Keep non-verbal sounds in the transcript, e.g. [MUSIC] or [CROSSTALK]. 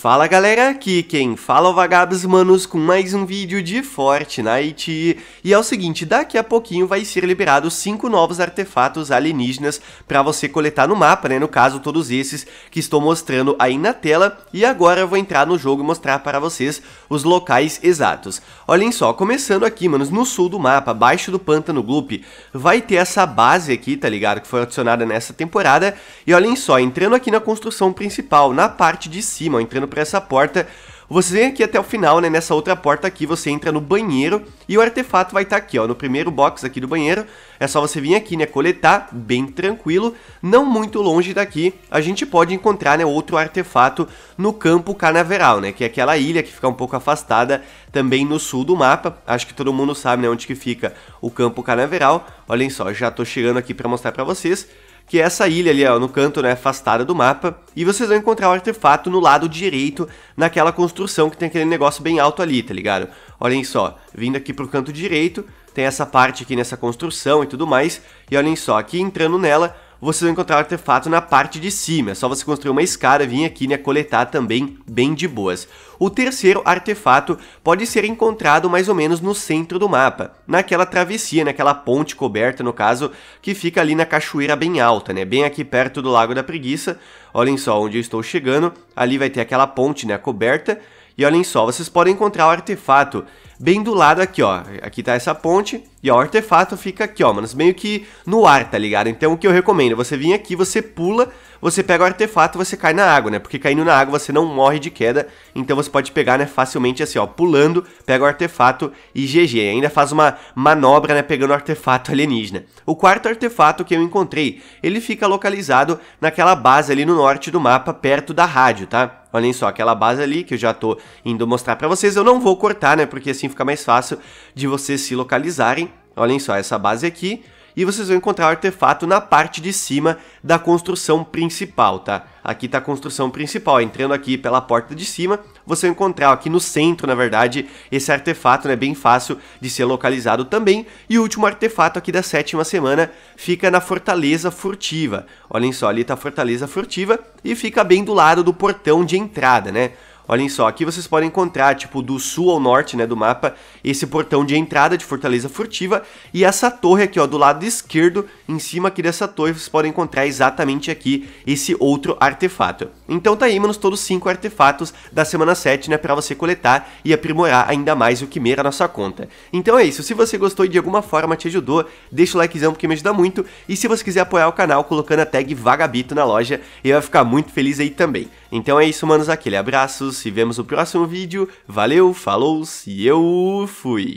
Fala galera, aqui quem fala vagabundos é o Vagabos Manos com mais um vídeo de Fortnite. E é o seguinte, daqui a pouquinho vai ser liberado 5 novos artefatos alienígenas para você coletar no mapa, né? No caso, todos esses que estou mostrando aí na tela. E agora eu vou entrar no jogo e mostrar para vocês os locais exatos. Olhem só, começando aqui, manos, no sul do mapa, abaixo do Pântano Gloop, vai ter essa base aqui, tá ligado? Que foi adicionada nessa temporada. E olhem só, entrando aqui na construção principal, na parte de cima, entrando para essa porta. Você vem aqui até o final, né? Nessa outra porta aqui, você entra no banheiro e o artefato vai estar tá aqui, ó. No primeiro box aqui do banheiro. É só você vir aqui, né? Coletar, bem tranquilo. Não muito longe daqui, a gente pode encontrar, né? Outro artefato no campo canaveral, né? Que é aquela ilha que fica um pouco afastada também no sul do mapa. Acho que todo mundo sabe, né? Onde que fica o campo canaveral. Olhem só, já tô chegando aqui para mostrar para vocês que é essa ilha ali, ó, no canto, né, afastada do mapa, e vocês vão encontrar o artefato no lado direito, naquela construção que tem aquele negócio bem alto ali, tá ligado? Olhem só, vindo aqui pro canto direito, tem essa parte aqui nessa construção e tudo mais, e olhem só, aqui entrando nela, vocês vão encontrar o artefato na parte de cima. É só você construir uma escada, vir aqui, né, coletar também bem de boas. O terceiro artefato pode ser encontrado mais ou menos no centro do mapa, naquela travessia, naquela ponte coberta, no caso, que fica ali na cachoeira bem alta, né, bem aqui perto do Lago da Preguiça. Olhem só onde eu estou chegando, ali vai ter aquela ponte, né, coberta. E olhem só, vocês podem encontrar o artefato bem do lado aqui, ó. Aqui tá essa ponte e ó, o artefato fica aqui, ó, mano. meio que no ar, tá ligado? Então o que eu recomendo, você vir aqui, você pula, você pega o artefato e você cai na água, né? Porque caindo na água você não morre de queda, então você pode pegar, né, facilmente assim, ó, pulando, pega o artefato e GG. E ainda faz uma manobra, né, pegando o artefato [LAUGHS] alienígena. O quarto artefato que eu encontrei, ele fica localizado naquela base ali no norte do mapa, perto da rádio, tá? Olhem só, aquela base ali que eu já tô indo mostrar pra vocês, eu não vou cortar, né, porque assim assim fica mais fácil de vocês se localizarem. Olhem só essa base aqui, e vocês vão encontrar o artefato na parte de cima da construção principal, tá? Aqui está a construção principal, entrando aqui pela porta de cima, você vai encontrar aqui no centro, na verdade, esse artefato, né, bem fácil de ser localizado também. E o último artefato aqui da sétima semana fica na Fortaleza Furtiva. Olhem só, ali está a Fortaleza Furtiva e fica bem do lado do portão de entrada, né? Olhem só, aqui vocês podem encontrar, tipo, do sul ao norte, né, do mapa, esse portão de entrada de Fortaleza Furtiva e essa torre aqui, ó, do lado esquerdo, em cima aqui dessa torre, vocês podem encontrar exatamente aqui esse outro artefato. Então tá aí, manos, todos os 5 artefatos da semana 7, né, pra você coletar e aprimorar ainda mais o Quimera na sua conta. Então é isso, se você gostou e de alguma forma te ajudou, deixa o likezão porque me ajuda muito, e se você quiser apoiar o canal colocando a tag Vagabito na loja, eu vou ficar muito feliz aí também. Então é isso, manos, aquele abraço, se vemos no próximo vídeo, valeu, falou, e eu fui!